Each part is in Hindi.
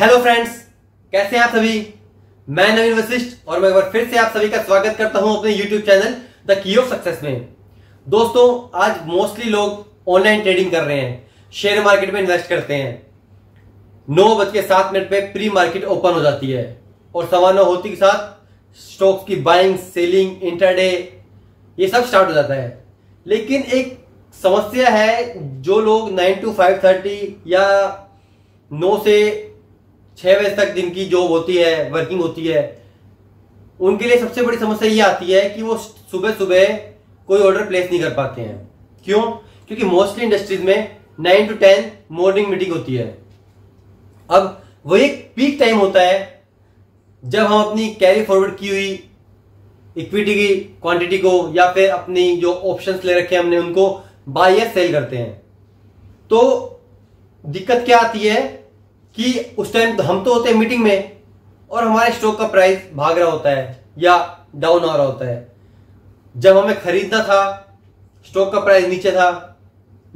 हेलो फ्रेंड्स कैसे हैं आप सभी मैं नवीन वशिष्ठ और मैं एक बार फिर से आप सभी का स्वागत करता हूं अपने YouTube channel the key of success में दोस्तों आज मोस्टली लोग ऑनलाइन ट्रेडिंग कर रहे हैं शेयर मार्केट में इन्वेस्ट करते हैं नौ बज के सात मिनट पे प्री मार्केट ओपन हो जाती है और सवा नौ होती के साथ स्टॉक्स की बाइंग सेलिंग इंटरडे ये सब स्टार्ट हो जाता है लेकिन एक समस्या है जो लोग नाइन टू फाइव थर्टी या नौ से छह बजे तक जिनकी जॉब होती है वर्किंग होती है उनके लिए सबसे बड़ी समस्या ये आती है कि वो सुबह सुबह कोई ऑर्डर प्लेस नहीं कर पाते हैं क्यों क्योंकि मोस्टली इंडस्ट्रीज में nine to ten morning meeting होती है अब वही एक पीक टाइम होता है जब हम अपनी कैरी फॉरवर्ड की हुई इक्विटी की क्वांटिटी को या फिर अपनी जो ऑप्शंस ले रखे हमने उनको बाय या सेल करते हैं तो दिक्कत क्या आती है कि उस टाइम हम तो होते हैं मीटिंग में और हमारे स्टॉक का प्राइस भाग रहा होता है या डाउन हो रहा होता है जब हमें खरीदना था स्टॉक का प्राइस नीचे था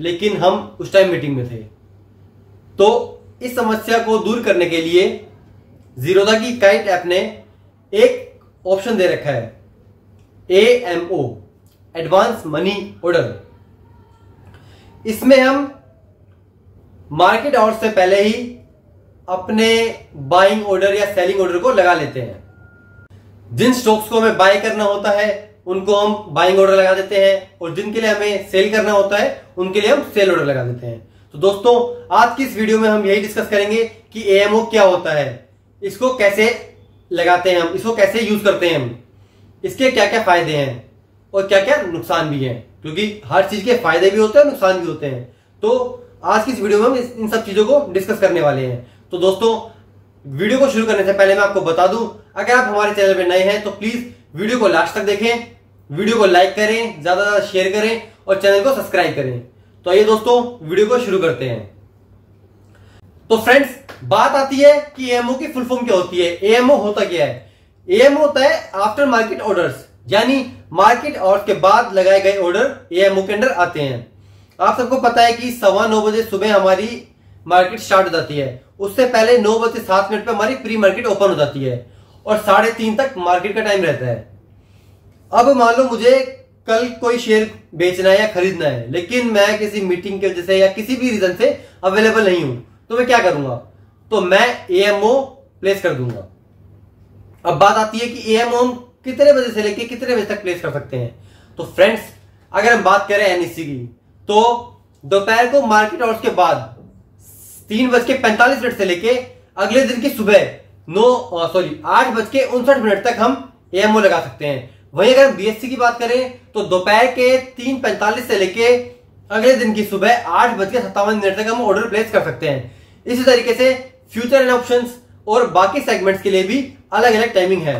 लेकिन हम उस टाइम मीटिंग में थे तो इस समस्या को दूर करने के लिए जीरोदा की काइट ऐप ने एक ऑप्शन दे रखा है A M O advance money order इसमें हम मार्केट आवर्स से पहले ही अपने बाइंग ऑर्डर या सेलिंग ऑर्डर को लगा लेते हैं जिन स्टॉक्स को हमें बाय करना होता है उनको हम बाइंग ऑर्डर लगा देते हैं और जिनके लिए हमें सेल करना होता है उनके लिए हम सेल ऑर्डर लगा देते हैं तो दोस्तों आज की इस वीडियो में हम यही डिस्कस करेंगे कि एएमओ क्या होता है इसको कैसे लगाते हैं हम इसको कैसे यूज करते हैं हम इसके क्या क्या फायदे हैं और क्या क्या नुकसान भी हैं क्योंकि हर चीज के फायदे भी होते हैं नुकसान भी होते हैं तो आज की इस वीडियो में हम इन सब चीजों को डिस्कस करने वाले हैं तो दोस्तों वीडियो को शुरू करने से पहले मैं आपको बता दूं अगर आप हमारे चैनल पर नए हैं तो प्लीज वीडियो को लास्ट तक देखें वीडियो को लाइक करें ज्यादा ज्यादा शेयर करें और चैनल को सब्सक्राइब करें तो आइए दोस्तों वीडियो को शुरू करते हैं तो फ्रेंड्स बात आती है कि एएमओ की फुल फॉर्म क्या होती है एएमओ होता क्या है एएमओ होता है आफ्टर मार्केट ऑर्डर्स यानी मार्केट ऑर्डर के बाद लगाए गए ऑर्डर एएमओ के अंदर आते हैं आप सबको पता है कि सवा नौ बजे सुबह हमारी मार्केट स्टार्ट हो जाती है उससे पहले नौ बजे सात मिनट पर हमारी प्री मार्केट ओपन हो जाती है और साढ़े तीन तक मार्केट का टाइम रहता है अब मान लो मुझे कल कोई शेयर बेचना है या खरीदना है लेकिन मैं किसी मीटिंग की वजह से या किसी भी रीजन से अवेलेबल नहीं हूं तो मैं क्या करूंगा तो मैं एएमओ प्लेस कर दूंगा अब बात आती है कि एएमओ हम कितने बजे से लेके कितने बजे तक प्लेस कर सकते हैं तो फ्रेंड्स अगर हम बात करें एनईसी e की तो दोपहर को मार्केट और उसके बाद तीन बज के पैंतालीस मिनट से लेके अगले दिन की सुबह नौ सॉरी आठ बज के उनसठ मिनट तक हम एएमओ लगा सकते हैं वहीं अगर हम बीएससी की बात करें तो दोपहर के तीन पैंतालीस से लेके अगले दिन की सुबह आठ बज के सत्तावन मिनट तक हम ऑर्डर प्लेस कर सकते हैं इसी तरीके से फ्यूचर एंड ऑप्शन और बाकी सेगमेंट्स के लिए भी अलग अलग टाइमिंग है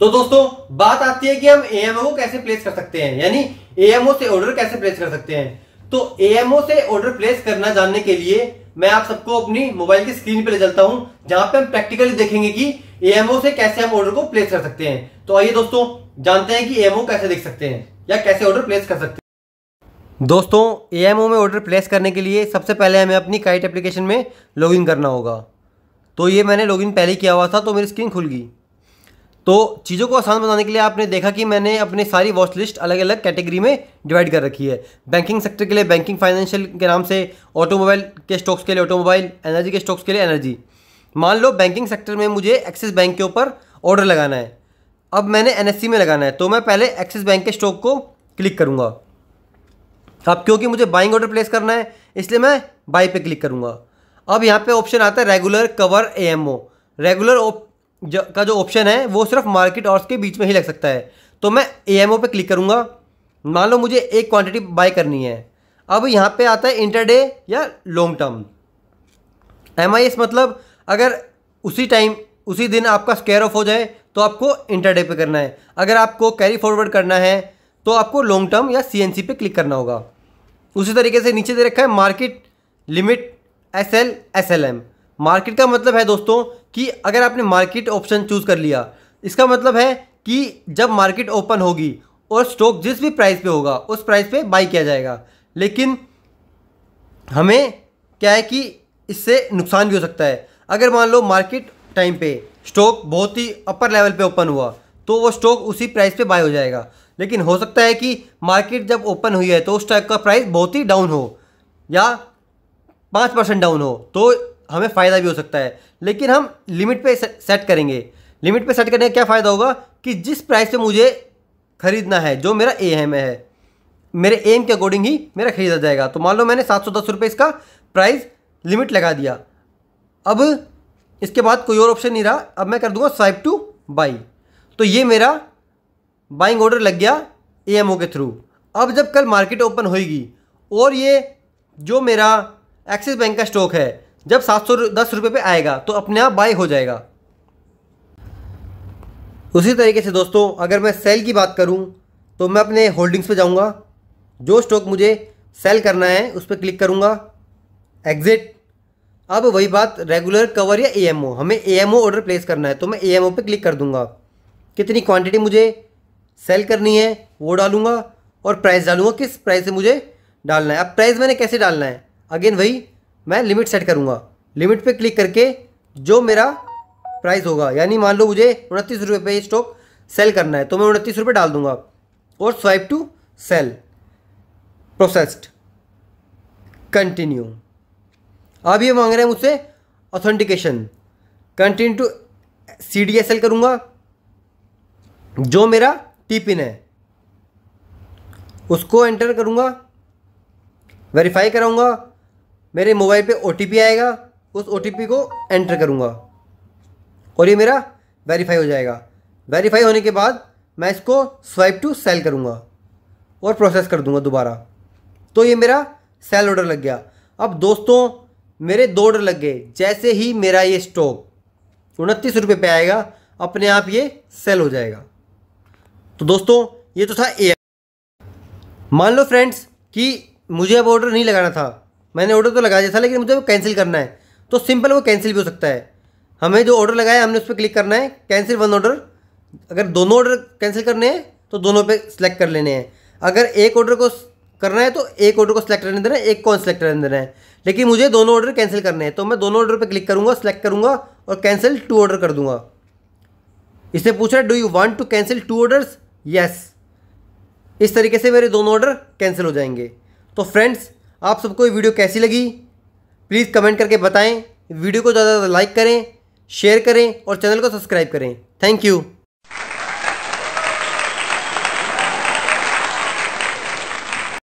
तो दोस्तों बात आती है कि हम एएमओ को कैसे प्लेस कर सकते हैं यानी एएमओ से ऑर्डर कैसे प्लेस कर सकते हैं तो एएमओ से ऑर्डर प्लेस करना जानने के लिए मैं आप सबको अपनी मोबाइल की स्क्रीन पर ले चलता हूं जहां पे हम प्रैक्टिकली देखेंगे कि एएमओ से कैसे हम ऑर्डर को प्लेस कर सकते हैं तो आइए दोस्तों जानते हैं कि एएमओ कैसे देख सकते हैं या कैसे ऑर्डर प्लेस कर सकते हैं दोस्तों एएमओ में ऑर्डर प्लेस करने के लिए सबसे पहले हमें अपनी काइट एप्लीकेशन में इन करना होगा तो ये मैंने इन पहले किया हुआ था तो मेरी स्क्रीन खुल गई तो चीज़ों को आसान बनाने के लिए आपने देखा कि मैंने अपनी सारी वॉच लिस्ट अलग अलग कैटेगरी में डिवाइड कर रखी है बैंकिंग सेक्टर के लिए बैंकिंग फाइनेंशियल के नाम से ऑटोमोबाइल के स्टॉक्स के लिए ऑटोमोबाइल एनर्जी के स्टॉक्स के लिए एनर्जी मान लो बैंकिंग सेक्टर में मुझे एक्सिस बैंक के ऊपर ऑर्डर लगाना है अब मैंने एन e में लगाना है तो मैं पहले एक्सिस बैंक के स्टॉक को क्लिक करूँगा अब क्योंकि मुझे बाइंग ऑर्डर प्लेस करना है इसलिए मैं बाई पे क्लिक करूँगा अब यहाँ पे ऑप्शन आता है रेगुलर कवर ए रेगुलर जो का जो ऑप्शन है वो सिर्फ मार्केट ऑर्स के बीच में ही लग सकता है तो मैं ए एम ओ पर क्लिक करूँगा मान लो मुझे एक क्वांटिटी बाय करनी है अब यहाँ पे आता है इंटरडे या long term M I S मतलब अगर उसी टाइम उसी दिन आपका स्केयर ऑफ हो जाए तो आपको इंटरडे पे करना है अगर आपको कैरी फॉरवर्ड करना है तो आपको लॉन्ग टर्म या सी एन सी पे क्लिक करना होगा उसी तरीके से नीचे दे रखा है market limit S L S L M market का मतलब है दोस्तों कि अगर आपने मार्केट ऑप्शन चूज़ कर लिया इसका मतलब है कि जब मार्केट ओपन होगी और स्टॉक जिस भी प्राइस पे होगा उस प्राइस पे बाई किया जाएगा लेकिन हमें क्या है कि इससे नुकसान भी हो सकता है अगर मान लो मार्केट टाइम पे स्टॉक बहुत ही अपर लेवल पे ओपन हुआ तो वो स्टॉक उसी प्राइस पे बाय हो जाएगा लेकिन हो सकता है कि मार्केट जब ओपन हुई है तो उस स्टॉक का प्राइस बहुत ही डाउन हो या पाँच परसेंट डाउन हो तो हमें फ़ायदा भी हो सकता है लेकिन हम लिमिट पे सेट करेंगे लिमिट पे सेट करने का क्या फ़ायदा होगा कि जिस प्राइस पे मुझे ख़रीदना है जो मेरा एम है मेरे एम के अकॉर्डिंग ही मेरा ख़रीदा जाएगा तो मान लो मैंने सात सौ दस रुपये इसका प्राइस लिमिट लगा दिया अब इसके बाद कोई और ऑप्शन नहीं रहा अब मैं कर दूंगा स्वाइप टू बाई तो ये मेरा बाइंग ऑर्डर लग गया ए के थ्रू अब जब कल मार्केट ओपन होएगी और ये जो मेरा एक्सिस बैंक का स्टॉक है जब सात सौ दस रुपये पर आएगा तो अपने आप बाय हो जाएगा उसी तरीके से दोस्तों अगर मैं सेल की बात करूं तो मैं अपने होल्डिंग्स पे जाऊंगा जो स्टॉक मुझे सेल करना है उस पर क्लिक करूंगा एग्ज़िट अब वही बात रेगुलर कवर या एएमओ हमें एएमओ ऑर्डर प्लेस करना है तो मैं एएमओ पे क्लिक कर दूंगा कितनी क्वांटिटी मुझे सेल करनी है वो डालूंगा और प्राइस डालूंगा किस प्राइस से मुझे डालना है अब प्राइस मैंने कैसे डालना है अगेन वही मैं लिमिट सेट करूँगा लिमिट पे क्लिक करके जो मेरा प्राइस होगा यानी मान लो मुझे उनतीस रुपये पे स्टॉक सेल करना है तो मैं उनतीस रुपये डाल दूंगा और swipe to sell processed continue अब ये मांग रहे हैं मुझसे authentication continue to C D S L करूँगा जो मेरा टी पिन है उसको एंटर करूँगा वेरीफाई कराऊंगा मेरे मोबाइल पे ओ आएगा उस ओ को एंटर करूँगा और ये मेरा वेरीफाई हो जाएगा वेरीफाई होने के बाद मैं इसको स्वाइप टू सेल करूँगा और प्रोसेस कर दूँगा दोबारा तो ये मेरा सेल ऑर्डर लग गया अब दोस्तों मेरे दो ऑर्डर लग गए जैसे ही मेरा ये स्टॉक उनतीस रुपये पे आएगा अपने आप ये सेल हो जाएगा तो दोस्तों ये तो था ए मान लो फ्रेंड्स कि मुझे अब ऑर्डर नहीं लगाना था मैंने ऑर्डर तो लगा दिया था लेकिन मुझे वो कैंसिल करना है तो सिंपल वो कैंसिल भी हो सकता है हमें जो ऑर्डर लगाया हमने उस पर क्लिक करना है कैंसिल वन ऑर्डर अगर दोनों ऑर्डर कैंसिल करने हैं तो दोनों पे सेलेक्ट कर लेने हैं अगर एक ऑर्डर को करना है तो एक ऑर्डर को सिलेक्ट करने देना है एक कौन सिलेक्ट करने देना है लेकिन मुझे दोनों ऑर्डर कैंसिल करने हैं तो मैं दोनों ऑर्डर पर क्लिक करूँगा सेलेक्ट करूँगा और कैंसिल टू ऑर्डर कर दूँगा इससे पूछ रहा है do you want to cancel two orders yes इस तरीके से मेरे दोनों ऑर्डर कैंसिल हो जाएंगे तो फ्रेंड्स आप सबको ये वीडियो कैसी लगी प्लीज़ कमेंट करके बताएं वीडियो को ज़्यादा ज़्यादा लाइक करें शेयर करें और चैनल को सब्सक्राइब करें थैंक यू